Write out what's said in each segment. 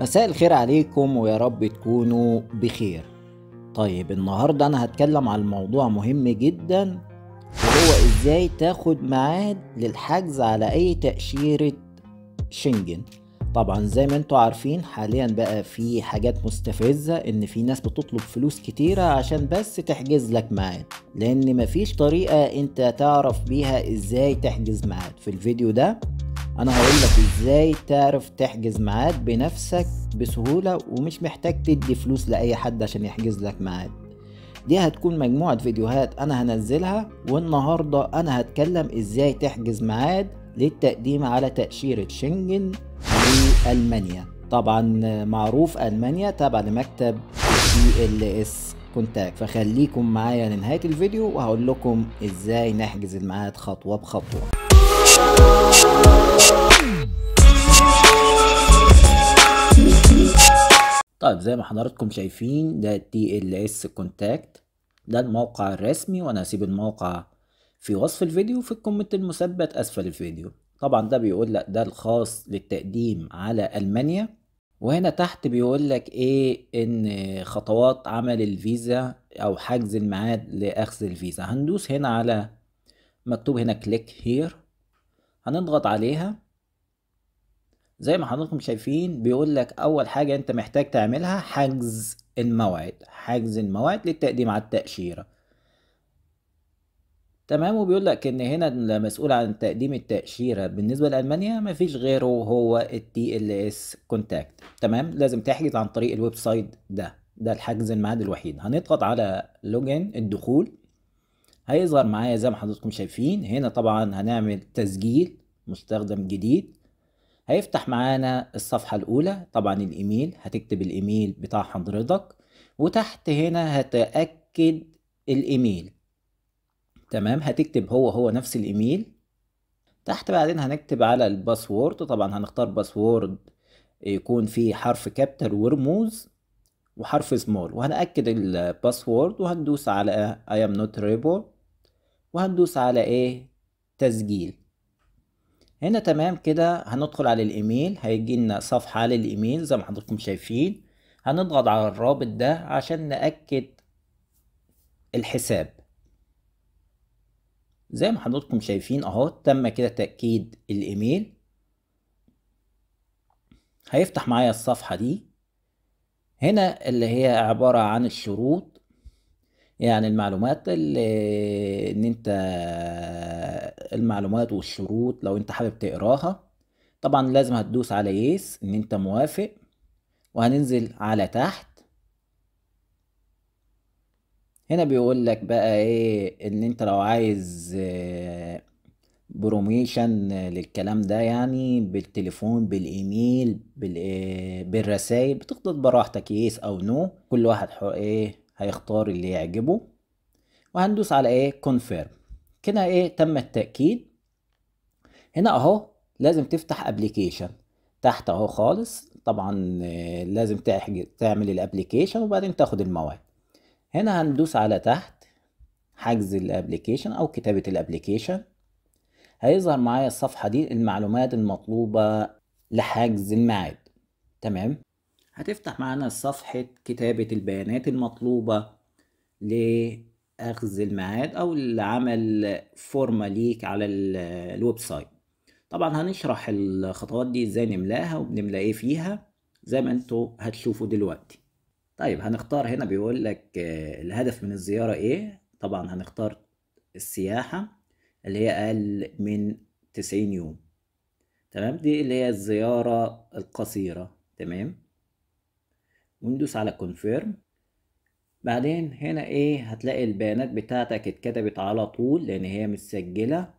مساء الخير عليكم ويا رب تكونوا بخير طيب النهاردة أنا هتكلم عن موضوع مهم جدا وهو إزاي تاخد معاد للحجز على أي تأشيرة شنجن طبعا زي ما انتوا عارفين حاليا بقى في حاجات مستفزة ان في ناس بتطلب فلوس كتيرة عشان بس تحجز لك ميعاد لان مفيش طريقة انت تعرف بيها ازاي تحجز ميعاد في الفيديو ده انا هقول لك ازاي تعرف تحجز ميعاد بنفسك بسهولة ومش محتاج تدي فلوس لأي حد عشان يحجز لك ميعاد دي هتكون مجموعة فيديوهات انا هنزلها والنهاردة انا هتكلم ازاي تحجز ميعاد للتقديم على تأشيرة شنجن في ألمانيا طبعا معروف ألمانيا تابع لمكتب دي ال اس كونتاكت فخليكم معايا لنهاية الفيديو وهقول لكم ازاي نحجز الميعاد خطوة بخطوة طيب زي ما حضراتكم شايفين ده دي ال اس كونتاكت ده الموقع الرسمي وانا هسيب الموقع في وصف الفيديو في الكومنت المثبت اسفل الفيديو طبعا ده بيقول لك ده الخاص للتقديم على ألمانيا وهنا تحت بيقول لك ايه ان خطوات عمل الفيزا او حجز الميعاد لاخذ الفيزا هندوس هنا على مكتوب هنا كليك هير هنضغط عليها زي ما حضراتكم شايفين بيقول لك اول حاجه انت محتاج تعملها حجز الموعد حجز الموعد للتقديم على التاشيره تمام وبيقول لك ان هنا المسؤول عن تقديم التاشيره بالنسبه لالمانيا مفيش غيره هو التي ال اس كونتاكت تمام لازم تحجز عن طريق الويب سايت ده ده الحجز الميعاد الوحيد هنضغط على لوجن الدخول هيظهر معايا زي ما حضراتكم شايفين هنا طبعا هنعمل تسجيل مستخدم جديد هيفتح معانا الصفحه الاولى طبعا الايميل هتكتب الايميل بتاع حضرتك وتحت هنا هتاكد الايميل تمام هتكتب هو هو نفس الايميل تحت بعدين هنكتب على الباسورد طبعا هنختار باسورد يكون فيه حرف كابتر ورموز وحرف سمول وهنأكد الباسورد وهندوس على I am not able وهندوس على ايه تسجيل هنا تمام كده هندخل على الايميل هيجي لنا صفحة على الايميل زي ما حضراتكم شايفين هنضغط على الرابط ده عشان نأكد الحساب زي ما حضراتكم شايفين اهو تم كده تأكيد الايميل هيفتح معايا الصفحة دي هنا اللي هي عبارة عن الشروط يعني المعلومات اللي ان انت المعلومات والشروط لو انت حابب تقراها طبعا لازم هتدوس على يس ان انت موافق وهننزل على تحت هنا بيقول لك بقى ايه ان انت لو عايز بروميشن آه، آه، للكلام ده يعني بالتليفون بالايميل آه، بالرسائل بتخطط براحتك يس او نو كل واحد ايه هيختار اللي يعجبه وهندوس على ايه كونفيرم كده ايه تم التاكيد هنا اهو لازم تفتح ابلكيشن تحت اهو خالص طبعا لازم تعمل الابلكيشن وبعدين تاخد المواد هنا هندوس على تحت حجز الابليكيشن او كتابة الابليكيشن هيظهر معايا الصفحة دي المعلومات المطلوبة لحجز الميعاد تمام هتفتح معانا صفحة كتابة البيانات المطلوبة لأخذ الميعاد أو لعمل فورمة ليك على الويب سايت طبعا هنشرح الخطوات دي ازاي نملاها وبنملا ايه فيها زي ما انتوا هتشوفوا دلوقتي طيب هنختار هنا بيقول لك آه، الهدف من الزيارة ايه طبعا هنختار السياحة اللي هي اقل من تسعين يوم تمام دي اللي هي الزيارة القصيرة تمام وندوس على كونفيرم بعدين هنا ايه هتلاقي البيانات بتاعتك اتكتبت على طول لان هي متسجلة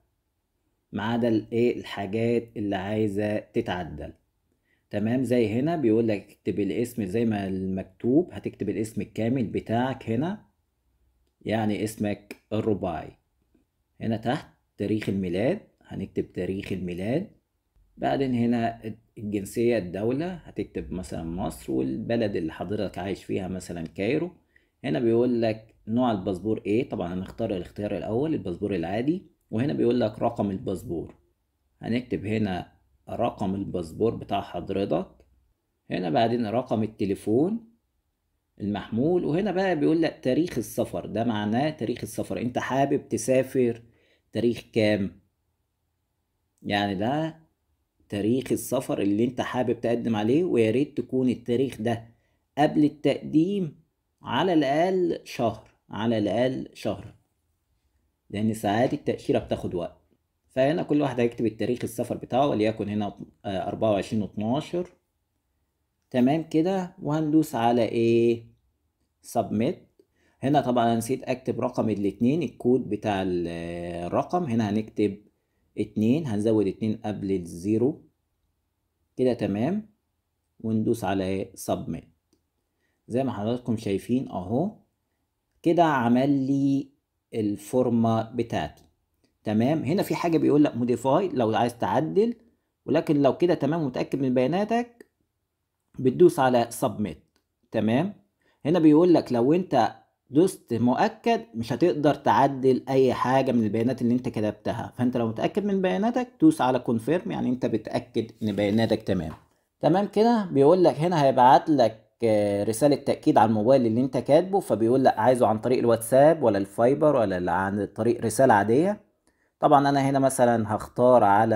ما عدا الايه الحاجات اللي عايزة تتعدل تمام زي هنا بيقول لك اكتب الاسم زي ما المكتوب هتكتب الاسم الكامل بتاعك هنا يعني اسمك الرباعي هنا تحت تاريخ الميلاد هنكتب تاريخ الميلاد بعدين هنا الجنسية الدولة هتكتب مثلا مصر والبلد اللي حضرتك عايش فيها مثلا كايرو هنا بيقول لك نوع الباسبور ايه طبعا هنختار الاختيار الاول الباسبور العادي وهنا بيقول لك رقم الباسبور هنكتب هنا رقم الباسبور بتاع حضرتك هنا بعدين رقم التليفون المحمول وهنا بقى بيقول لك تاريخ السفر ده معناه تاريخ السفر انت حابب تسافر تاريخ كام يعني ده تاريخ السفر اللي انت حابب تقدم عليه ويا ريت تكون التاريخ ده قبل التقديم على الاقل شهر على الاقل شهر لان ساعات التاشيره بتاخد وقت فهنا كل واحد هيكتب التاريخ السفر بتاعه وليكن هنا أربعة وعشرين اتناشر تمام كده وهندوس على ايه سبميت هنا طبعا نسيت اكتب رقم الاتنين الكود بتاع الرقم هنا هنكتب اتنين هنزود اتنين قبل الزيرو كده تمام وندوس على ايه سبميت زي ما حضراتكم شايفين اهو كده عمل لي الفورمة بتاعتي تمام هنا في حاجه بيقول لك موديفاي لو عايز تعدل ولكن لو كده تمام ومتاكد من بياناتك بتدوس على سبميت تمام هنا بيقول لك لو انت دوست مؤكد مش هتقدر تعدل اي حاجه من البيانات اللي انت كتبتها فانت لو متاكد من بياناتك دوس على كونفيرم يعني انت بتاكد ان بياناتك تمام تمام كده بيقول لك هنا هيبعت لك آه، رسالة تأكيد على الموبايل اللي انت كاتبه فبيقول لك عايزه عن طريق الواتساب ولا الفايبر ولا عن طريق رسالة عادية طبعا انا هنا مثلا هختار على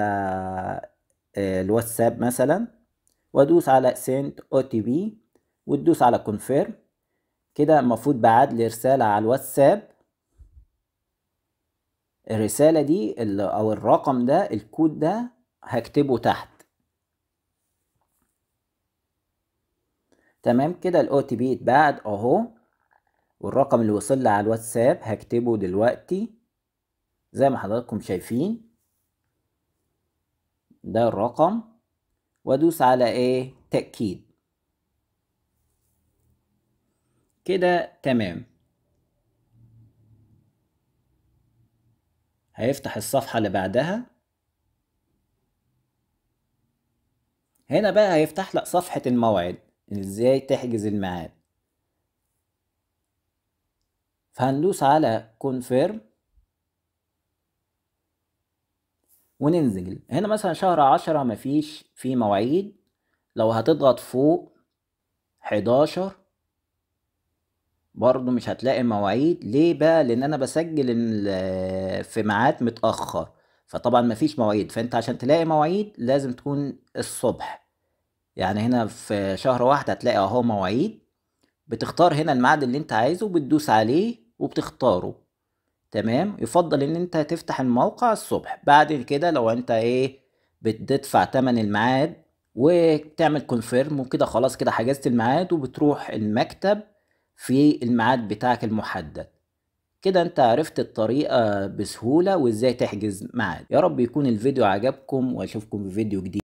آه، الواتساب مثلا وادوس على سنت او تي بي وتدوس على كونفيرم كده المفروض بعد لي رساله على الواتساب الرساله دي او الرقم ده الكود ده هكتبه تحت تمام كده الاو تي بي اتبعت اهو والرقم اللي وصل لي على الواتساب هكتبه دلوقتي زي ما حضراتكم شايفين ده الرقم وادوس على ايه تأكيد كده تمام هيفتح الصفحة اللي بعدها هنا بقى هيفتح لك صفحة الموعد ازاي تحجز الميعاد فهندوس على كونفيرم وننزل هنا مثلا شهر عشرة مفيش في مواعيد لو هتضغط فوق حداشر برضو مش هتلاقي مواعيد ليه بقى لان انا بسجل في ميعاد متاخر فطبعا مفيش مواعيد فانت عشان تلاقي مواعيد لازم تكون الصبح يعني هنا في شهر واحد هتلاقي اهو مواعيد بتختار هنا الميعاد اللي انت عايزه وبتدوس عليه وبتختاره تمام يفضل ان انت تفتح الموقع الصبح بعد كده لو انت ايه بتدفع تمن الميعاد وتعمل كونفيرم وكده خلاص كده حجزت الميعاد وبتروح المكتب في الميعاد بتاعك المحدد كده انت عرفت الطريقة بسهولة وازاي تحجز ميعاد يا رب يكون الفيديو عجبكم واشوفكم في فيديو جديد